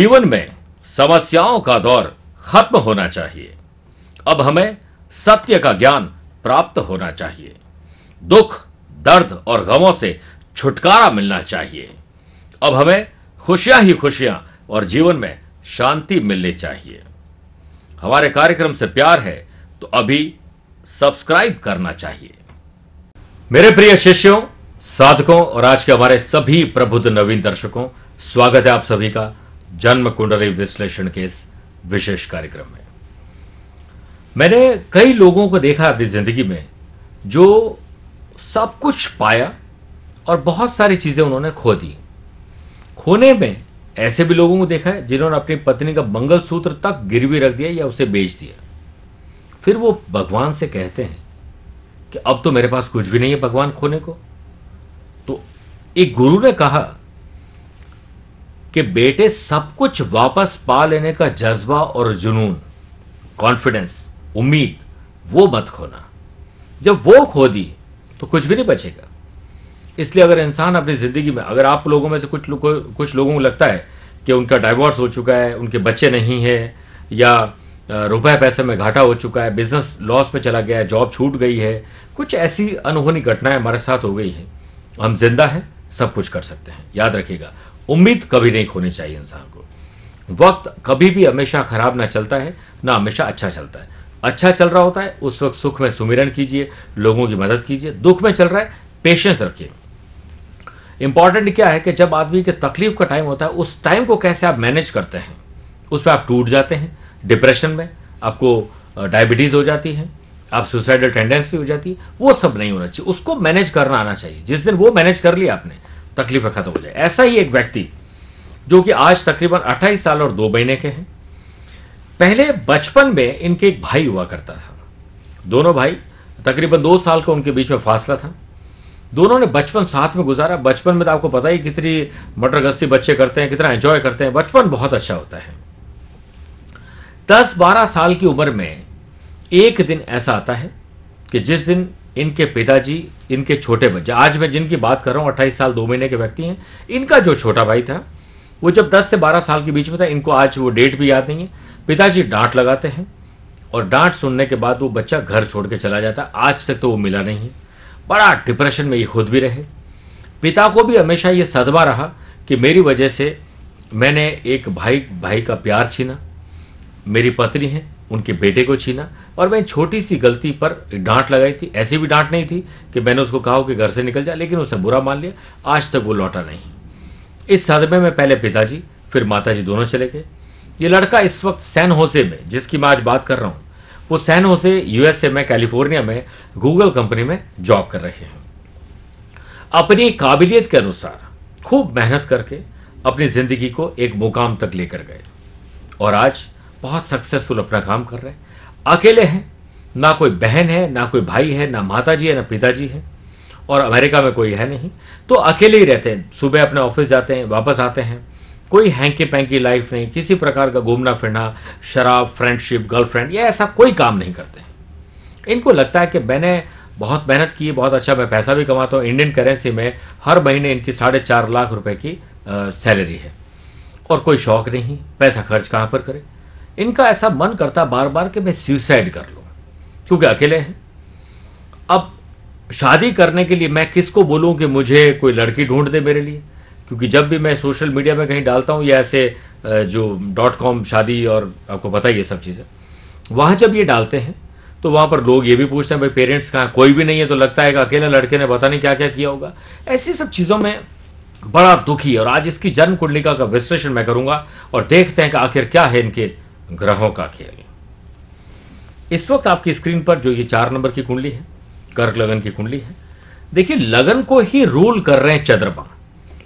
जीवन में समस्याओं का दौर खत्म होना चाहिए अब हमें सत्य का ज्ञान प्राप्त होना चाहिए दुख दर्द और गमों से छुटकारा मिलना चाहिए अब हमें खुशियां ही खुशियां और जीवन में शांति मिलनी चाहिए हमारे कार्यक्रम से प्यार है तो अभी सब्सक्राइब करना चाहिए मेरे प्रिय शिष्यों साधकों और आज के हमारे सभी प्रबुद्ध नवीन दर्शकों स्वागत है आप सभी का जन्म कुंडली विश्लेषण के इस विशेष कार्यक्रम में मैंने कई लोगों को देखा अपनी जिंदगी में जो सब कुछ पाया और बहुत सारी चीजें उन्होंने खो दी खोने में ऐसे भी लोगों को देखा है जिन्होंने अपनी पत्नी का मंगलसूत्र तक गिरवी रख दिया या उसे बेच दिया फिर वो भगवान से कहते हैं कि अब तो मेरे पास कुछ भी नहीं है भगवान खोने को तो एक गुरु ने कहा कि बेटे सब कुछ वापस पा लेने का जज्बा और जुनून कॉन्फिडेंस उम्मीद वो मत खोना जब वो खो दी तो कुछ भी नहीं बचेगा इसलिए अगर इंसान अपनी ज़िंदगी में अगर आप लोगों में से कुछ लोग कुछ लोगों को लगता है कि उनका डाइवोर्स हो चुका है उनके बच्चे नहीं है या रुपए पैसे में घाटा हो चुका है बिजनेस लॉस में चला गया है जॉब छूट गई है कुछ ऐसी अनहोनी घटनाएं हमारे साथ हो गई है हम जिंदा हैं सब कुछ कर सकते हैं याद रखिएगा उम्मीद कभी नहीं खोनी चाहिए इंसान को वक्त कभी भी हमेशा खराब ना चलता है ना हमेशा अच्छा चलता है अच्छा चल रहा होता है उस वक्त सुख में सुमिरन कीजिए लोगों की मदद कीजिए दुख में चल रहा है पेशेंस रखिए इंपॉर्टेंट क्या है कि जब आदमी के तकलीफ का टाइम होता है उस टाइम को कैसे आप मैनेज करते हैं उसमें आप टूट जाते हैं डिप्रेशन में आपको डायबिटीज़ हो जाती है आप सुसाइडल टेंडेंसी हो जाती है वो सब नहीं होना चाहिए उसको मैनेज करना आना चाहिए जिस दिन वो मैनेज कर लिया आपने तकलीफें खत्म हो जाए ऐसा ही एक व्यक्ति जो कि आज तकरीबन 28 साल और दो महीने के हैं पहले बचपन में इनके एक भाई हुआ करता था दोनों भाई तकरीबन दो साल का उनके बीच में फासला था दोनों ने बचपन साथ में गुजारा बचपन में तो आपको पता ही कितनी मटर गश्ती बच्चे करते हैं कितना एंजॉय करते हैं बचपन बहुत अच्छा होता है दस बारह साल की उम्र में एक दिन ऐसा आता है कि जिस दिन इनके पिताजी इनके छोटे बच्चे आज मैं जिनकी बात कर रहा हूँ अट्ठाईस साल दो महीने के व्यक्ति हैं इनका जो छोटा भाई था वो जब 10 से 12 साल के बीच में था इनको आज वो डेट भी याद नहीं है पिताजी डांट लगाते हैं और डांट सुनने के बाद वो बच्चा घर छोड़ के चला जाता आज तक तो वो मिला नहीं है बड़ा डिप्रेशन में ये खुद भी रहे पिता को भी हमेशा ये सदमा रहा कि मेरी वजह से मैंने एक भाई भाई का प्यार छीना मेरी पत्नी है उनके बेटे को छीना और मैं छोटी सी गलती पर डांट लगाई थी ऐसी भी डांट नहीं थी कि मैंने उसको कहा कि घर से निकल जा लेकिन उसने बुरा मान लिया आज तक वो लौटा नहीं इस सदमे में पहले पिताजी फिर माता दोनों चले गए ये लड़का इस वक्त सैन होसे में जिसकी मैं आज बात कर रहा हूँ वो सैन होसे यूएसए में कैलिफोर्निया में गूगल कंपनी में जॉब कर रहे हैं अपनी काबिलियत के अनुसार खूब मेहनत करके अपनी जिंदगी को एक मुकाम तक लेकर गए और आज बहुत सक्सेसफुल अपना काम कर रहे हैं अकेले हैं ना कोई बहन है ना कोई भाई है ना माता जी है ना पिताजी है और अमेरिका में कोई है नहीं तो अकेले ही रहते हैं सुबह अपने ऑफिस जाते हैं वापस आते हैं कोई हैंकी पैंकी लाइफ नहीं किसी प्रकार का घूमना फिरना शराब फ्रेंडशिप गर्लफ्रेंड या ऐसा कोई काम नहीं करते इनको लगता है कि मैंने बहुत मेहनत की बहुत अच्छा मैं पैसा भी कमाता हूँ इंडियन करेंसी में हर महीने इनकी साढ़े चार लाख रुपए की सैलरी है और कोई शौक नहीं पैसा खर्च कहाँ पर करें इनका ऐसा मन करता बार बार कि मैं सुसाइड कर लूँ क्योंकि अकेले हैं अब शादी करने के लिए मैं किसको बोलूँ कि मुझे कोई लड़की ढूंढ दे मेरे लिए क्योंकि जब भी मैं सोशल मीडिया में कहीं डालता हूँ या ऐसे जो डॉट कॉम शादी और आपको पता ही ये सब चीज़ें वहाँ जब ये डालते हैं तो वहाँ पर लोग ये भी पूछते हैं भाई पेरेंट्स कहाँ कोई भी नहीं है तो लगता है कि अकेले लड़के ने पता नहीं क्या क्या किया होगा ऐसी सब चीज़ों में बड़ा दुखी और आज इसकी जन्म कुंडलिका का विश्लेषण मैं करूंगा और देखते हैं कि आखिर क्या है इनके ग्रहों का खेल इस वक्त आपकी स्क्रीन पर जो ये चार नंबर की कुंडली है कर्क लगन की कुंडली है देखिए लगन को ही रूल कर रहे हैं चंद्रमा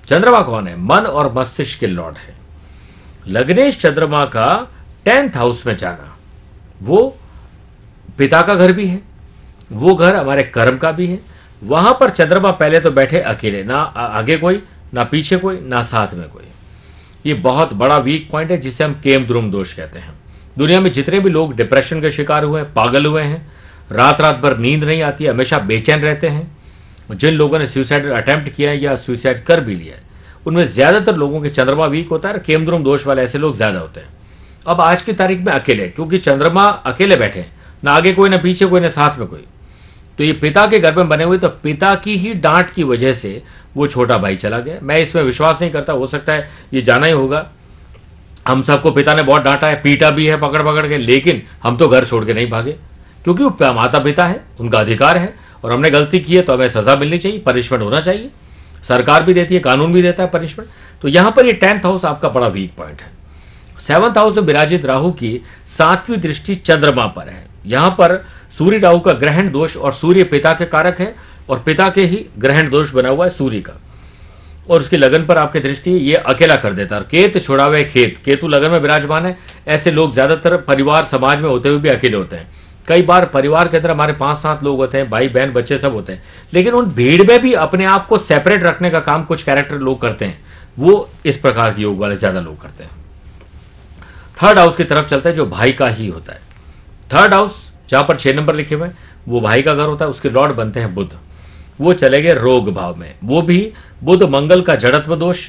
चंद्रमा कौन है मन और मस्तिष्क के लॉर्ड है लग्नेश चंद्रमा का टेंथ हाउस में जाना वो पिता का घर भी है वो घर हमारे कर्म का भी है वहां पर चंद्रमा पहले तो बैठे अकेले ना आगे कोई ना पीछे कोई ना साथ में कोई ये बहुत बड़ा वीक पॉइंट है जिसे हम केम द्रुम दोष कहते हैं दुनिया में जितने भी लोग डिप्रेशन के शिकार हुए हैं पागल हुए हैं रात रात भर नींद नहीं आती हमेशा बेचैन रहते हैं जिन लोगों ने सुसाइड अटैम्प्ट किया है या सुसाइड कर भी लिया है उनमें ज़्यादातर लोगों के चंद्रमा वीक होता है और केमद्रुम दोष वाले ऐसे लोग ज़्यादा होते हैं अब आज की तारीख में अकेले क्योंकि चंद्रमा अकेले बैठे हैं ना आगे कोई ना पीछे कोई ना साथ में कोई तो ये पिता के घर में बने हुए तो पिता की ही डांट की वजह से वो छोटा भाई चला गया मैं इसमें विश्वास नहीं करता हो सकता है ये जाना ही होगा हम सबको पिता ने बहुत डांटा है पीटा भी है पकड़ पकड़ के लेकिन हम तो घर छोड़ के नहीं भागे क्योंकि वो माता पिता है उनका अधिकार है और हमने गलती की है तो हमें सज़ा मिलनी चाहिए पनिशमेंट होना चाहिए सरकार भी देती है कानून भी देता है पनिशमेंट तो यहां पर ये टेंथ हाउस आपका बड़ा वीक पॉइंट है सेवंथ हाउस में विराजित राहु की सातवीं दृष्टि चंद्रमा पर है यहां पर सूर्य राहु का ग्रहण दोष और सूर्य पिता के कारक है और पिता के ही ग्रहण दोष बना हुआ है सूर्य का और उसकी लगन पर आपकी दृष्टि ये अकेला कर देता है केत छोड़ावे खेत केतु लगन में विराजमान है ऐसे लोग ज्यादातर परिवार समाज में होते हुए भी अकेले होते हैं कई बार परिवार के अंदर हमारे पांच सात लोग होते हैं भाई बहन बच्चे सब होते हैं लेकिन उन भीड़ में भी अपने आप को सेपरेट रखने का काम कुछ कैरेक्टर लोग करते हैं वो इस प्रकार के योग वाले ज्यादा लोग करते हैं थर्ड हाउस की तरफ चलता है जो भाई का ही होता है थर्ड हाउस जहां पर छह नंबर लिखे हुए वो भाई का घर होता है उसके लॉर्ड बनते हैं बुद्ध वो चले गए रोग भाव में वो भी बुध मंगल का जड़त्व दोष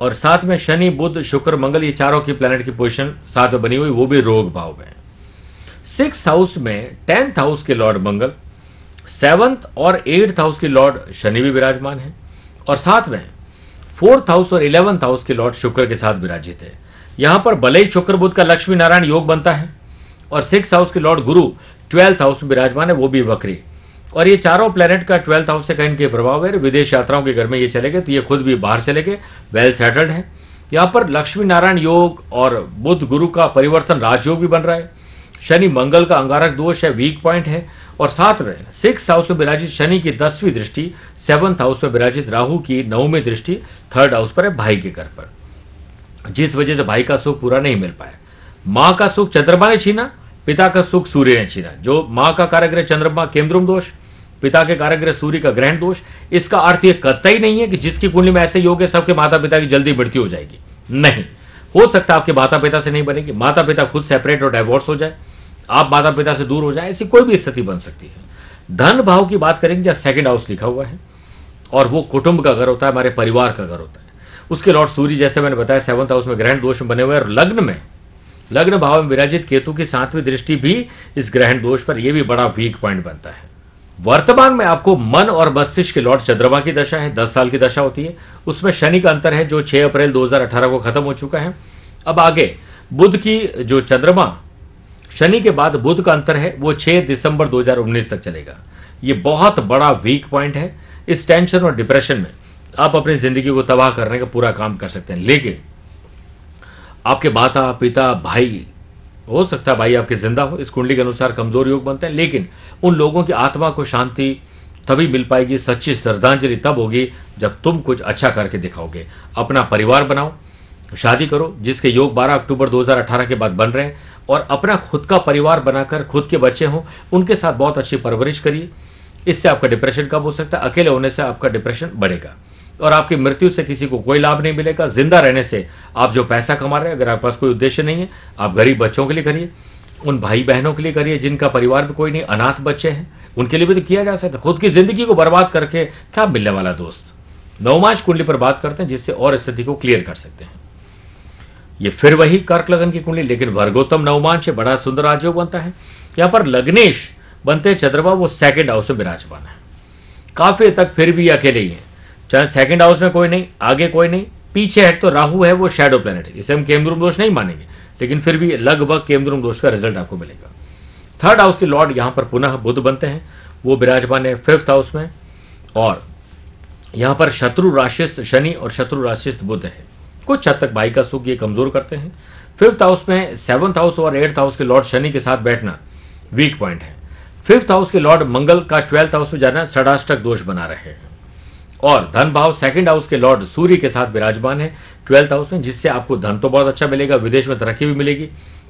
और साथ में शनि बुध शुक्र मंगल ये चारों की प्लेनेट की पोजिशन साथ में बनी हुई वो भी रोग भाव में सिक्स हाउस में टेंथ हाउस के लॉर्ड मंगल सेवंथ और एट्थ हाउस के लॉर्ड शनि भी विराजमान है और साथ में फोर्थ हाउस और इलेवंथ हाउस के लॉर्ड शुक्र के साथ विराजित है यहां पर भले ही शुक्र बुद्ध का लक्ष्मी नारायण योग बनता है और सिक्स हाउस के लॉर्ड गुरु ट्वेल्थ हाउस में विराजमान है वो भी वक्री और ये चारों प्लेनेट का ट्वेल्थ हाउस से कहीं के प्रभाव है विदेश यात्राओं के घर में ये चले गए तो ये खुद भी बाहर चले गए वेल सेटल्ड है यहाँ पर लक्ष्मी नारायण योग और बुद्ध गुरु का परिवर्तन राजयोग भी बन रहा है शनि मंगल का अंगारक दोष है वीक पॉइंट है और साथ में सिक्स हाउस में विराजित शनि की दसवीं दृष्टि सेवन्थ हाउस में विराजित राहु की नौवीं दृष्टि थर्ड हाउस पर है भाई के घर पर जिस वजह से भाई का सुख पूरा नहीं मिल पाया माँ का सुख चंद्रमा ने छीना पिता का सुख सूर्य ने छीना जो माँ का कारग्रह चंद्रमा केन्द्रुम दोष पिता के कारग्रह सूर्य का ग्रहण दोष इसका अर्थ यह कतई नहीं है कि जिसकी कुंडली में ऐसे योग है सबके माता पिता की जल्दी मृत्यु हो जाएगी नहीं हो सकता आपके माता पिता से नहीं बनेगी माता पिता खुद सेपरेट और डाइवोर्स हो जाए आप माता पिता से दूर हो जाए ऐसी कोई भी स्थिति बन सकती है धन भाव की बात करेंगे जहाँ सेकेंड हाउस लिखा हुआ है और वो कुटुंब का घर होता है हमारे परिवार का घर होता है उसके लॉर्ड सूर्य जैसे मैंने बताया सेवंथ हाउस में ग्रहण दोष में बने हुए और लग्न में लग्न भाव में विराजित केतु की सातवीं दृष्टि भी इस ग्रहण दोष पर यह भी बड़ा वीक पॉइंट बनता है वर्तमान में आपको मन और मस्तिष्क के लॉर्ड चंद्रमा की दशा है दस साल की दशा होती है उसमें शनि का अंतर है जो छह अप्रैल दो को खत्म हो चुका है अब आगे बुद्ध की जो चंद्रमा शनि के बाद बुद्ध का अंतर है वो 6 दिसंबर 2019 तक चलेगा ये बहुत बड़ा वीक पॉइंट है इस टेंशन और डिप्रेशन में आप अपनी जिंदगी को तबाह करने का पूरा काम कर सकते हैं लेकिन आपके माता पिता भाई हो सकता है भाई आपके जिंदा हो इस कुंडली के अनुसार कमजोर योग बनते हैं लेकिन उन लोगों की आत्मा को शांति तभी मिल पाएगी सच्ची श्रद्धांजलि तब होगी जब तुम कुछ अच्छा करके दिखाओगे अपना परिवार बनाओ शादी करो जिसके योग 12 अक्टूबर 2018 के बाद बन रहे हैं और अपना खुद का परिवार बनाकर खुद के बच्चे हों उनके साथ बहुत अच्छी परवरिश करिए इससे आपका डिप्रेशन कम हो सकता है अकेले होने से आपका डिप्रेशन बढ़ेगा और आपकी मृत्यु से किसी को कोई लाभ नहीं मिलेगा जिंदा रहने से आप जो पैसा कमा रहे हैं अगर आपके पास कोई उद्देश्य नहीं है आप गरीब बच्चों के लिए करिए उन भाई बहनों के लिए करिए जिनका परिवार में कोई नहीं अनाथ बच्चे हैं उनके लिए भी तो किया जा सकता है खुद की जिंदगी को बर्बाद करके क्या मिलने वाला दोस्त नवमांश कुंडली पर बात करते हैं जिससे और स्थिति को क्लियर कर सकते हैं ये फिर वही कर्क लगन की कुंडली लेकिन वर्गोत्तम नवमांश है बड़ा सुंदर राजयोग बनता है यहां पर लग्नेश बनते चंद्रमा वो सेकेंड हाउस में विराजमान है काफी तक फिर भी अकेले ही है चाहे सेकंड हाउस में कोई नहीं आगे कोई नहीं पीछे है तो राहु है वो शेडो प्लेनेट है इसे हम केमद्रुम दोष नहीं मानेंगे लेकिन फिर भी लगभग केमद्रुम दोष का रिजल्ट आपको मिलेगा थर्ड हाउस के लॉर्ड यहाँ पर पुनः बुद्ध बनते हैं वो विराजमान है फिफ्थ हाउस में और यहाँ पर शत्रु राशिस्थ शनि और शत्रु राशिस्थ बुद्ध है कुछ हद तक भाई का सुख ये कमजोर करते हैं फिफ्थ हाउस में सेवंथ हाउस और एट्थ हाउस के लॉर्ड शनि के साथ बैठना वीक पॉइंट है फिफ्थ हाउस के लॉर्ड मंगल का ट्वेल्थ हाउस में जाना षडाष्टक दोष बना रहे हैं और धन भाव सेकंड हाउस के लॉर्ड सूर्य के साथ विराजमान है ट्वेल्थ हाउस में जिससे आपको धन तो बहुत अच्छा मिलेगा विदेश में तरक्की भी मिलेगी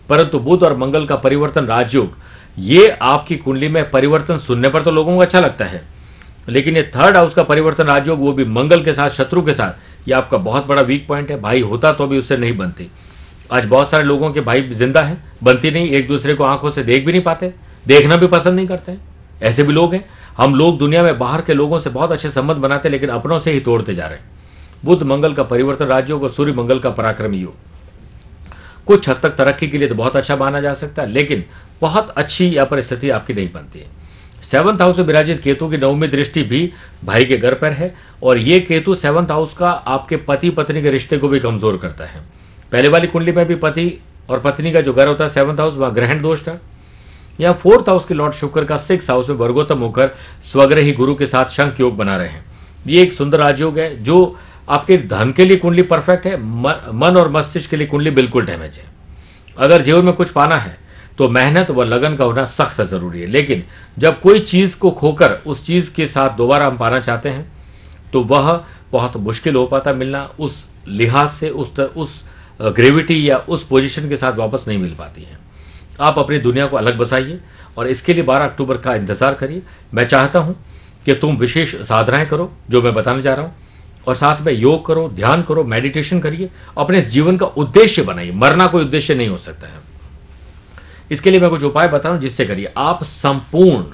परंतु बुध और मंगल का परिवर्तन राजयोग ये आपकी कुंडली में परिवर्तन सुनने पर तो लोगों को अच्छा लगता है लेकिन ये थर्ड हाउस का परिवर्तन राजयोग वो भी मंगल के साथ शत्रु के साथ ये आपका बहुत बड़ा वीक पॉइंट है भाई होता तो भी उससे नहीं बनती आज बहुत सारे लोगों के भाई जिंदा है बनती नहीं एक दूसरे को आंखों से देख भी नहीं पाते देखना भी पसंद नहीं करते ऐसे भी लोग हैं हम लोग दुनिया में बाहर के लोगों से बहुत अच्छे संबंध बनाते हैं लेकिन अपनों से ही तोड़ते जा रहे हैं बुद्ध मंगल का परिवर्तन राज्यों और सूर्य मंगल का पराक्रमी योग कुछ हद तक तरक्की के लिए तो बहुत अच्छा माना जा सकता है लेकिन बहुत अच्छी यह परिस्थिति आपकी नहीं बनती है सेवंथ हाउस में विराजित केतु की नवमी दृष्टि भी भाई के घर पर है और ये केतु सेवंथ हाउस का आपके पति पत्नी के रिश्ते को भी कमजोर करता है पहले वाली कुंडली में भी पति और पत्नी का जो घर होता है सेवंथ हाउस वहां ग्रहण दोष था यहाँ फोर्थ हाउस के लॉर्ड शुक्र का सिक्स हाउस में भर्गोत्तम होकर स्वग्रही गुरु के साथ शंख योग बना रहे हैं ये एक सुंदर राजयोग है जो आपके धन के लिए कुंडली परफेक्ट है मन और मस्तिष्क के लिए कुंडली बिल्कुल डैमेज है अगर जीवन में कुछ पाना है तो मेहनत व लगन का होना सख्त जरूरी है लेकिन जब कोई चीज को खोकर उस चीज के साथ दोबारा हम पाना चाहते हैं तो वह बहुत मुश्किल हो पाता मिलना उस लिहाज से उस उस ग्रेविटी या उस पोजीशन के साथ वापस नहीं मिल पाती है आप अपनी दुनिया को अलग बसाइए और इसके लिए 12 अक्टूबर का इंतज़ार करिए मैं चाहता हूं कि तुम विशेष साधनाएं करो जो मैं बताने जा रहा हूं और साथ में योग करो ध्यान करो मेडिटेशन करिए अपने इस जीवन का उद्देश्य बनाइए मरना कोई उद्देश्य नहीं हो सकता है इसके लिए मैं कुछ उपाय बता रहा हूं जिससे करिए आप संपूर्ण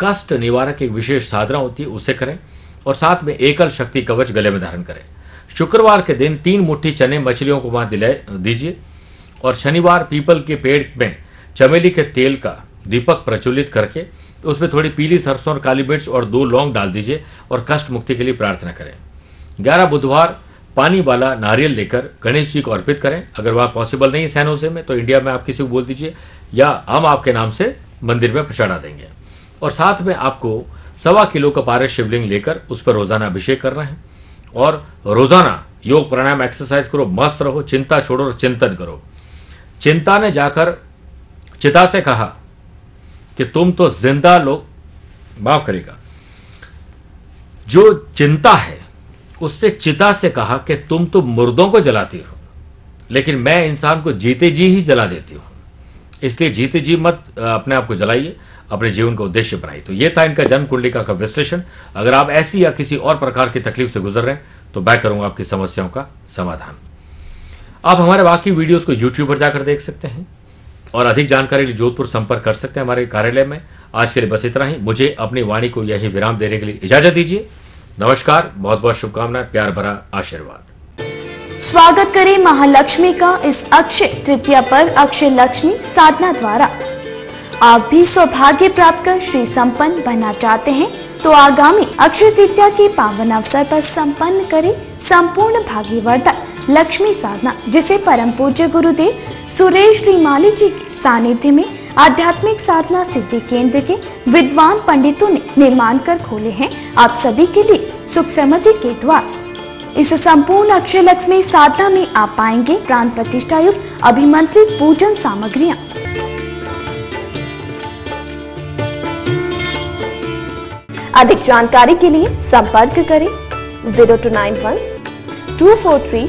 कष्ट निवारक एक विशेष साधना होती है उसे करें और साथ में एकल शक्ति कवच गले में धारण करें शुक्रवार के दिन तीन मुट्ठी चने मछलियों को वहां दिलाए दीजिए और शनिवार पीपल के पेड़ में चमेली के तेल का दीपक प्रज्वलित करके उसमें थोड़ी पीली सरसों और काली मिर्च और दो लौंग डाल दीजिए और कष्ट मुक्ति के लिए प्रार्थना करें ग्यारह बुधवार पानी वाला नारियल लेकर गणेश जी को अर्पित करें अगर वह पॉसिबल नहीं है सैनोसे में तो इंडिया में आप किसी को बोल दीजिए या हम आपके नाम से मंदिर में चढ़ा देंगे और साथ में आपको सवा किलो का पारे शिवलिंग लेकर उस पर रोजाना अभिषेक करना है और रोजाना योग प्राणायाम एक्सरसाइज करो मस्त रहो चिंता छोड़ो और चिंतन करो चिंता ने जाकर चिता से कहा कि तुम तो जिंदा लोग माफ करेगा जो चिंता है उससे चिता से कहा कि तुम तो मुर्दों को जलाती हो लेकिन मैं इंसान को जीते जी ही जला देती हूं इसलिए जीते जी मत अपने आप को जलाइए अपने जीवन का उद्देश्य बनाइए तो यह था इनका जन्म कुंडलिका का विश्लेषण अगर आप ऐसी या किसी और प्रकार की तकलीफ से गुजर रहे हैं तो मैं करूंगा आपकी समस्याओं का समाधान आप हमारे बाकी वीडियोस को यूट्यूब पर जाकर देख सकते हैं और अधिक जानकारी लिए जोधपुर संपर्क कर सकते हैं हमारे कार्यालय में आज के लिए बस इतना ही मुझे अपनी वाणी को यही विराम देने के लिए इजाजत दीजिए नमस्कार बहुत बहुत शुभकामनाएं प्यार भरा आशीर्वाद स्वागत करें महालक्ष्मी का इस अक्षय तृतीया पर अक्षय लक्ष्मी साधना द्वारा आप भी सौभाग्य प्राप्त कर श्री संपन्न बनना चाहते हैं तो आगामी अक्षय तृतीया के पावन अवसर पर संपन्न करें संपूर्ण भाग्यवर्धन लक्ष्मी साधना जिसे परम पूज्य गुरुदेव सुरेश श्रीमाली जी के सानिध्य में आध्यात्मिक साधना सिद्धि केंद्र के विद्वान पंडितों ने निर्माण कर खोले हैं आप सभी के लिए सुख समृद्धि के द्वार इस संपूर्ण अक्षय लक्ष्मी साधना में आप पाएंगे प्राण प्रतिष्ठा युक्त अभिमंत्रित पूजन सामग्रिया अधिक जानकारी के लिए संपर्क करें zero two nine one two four three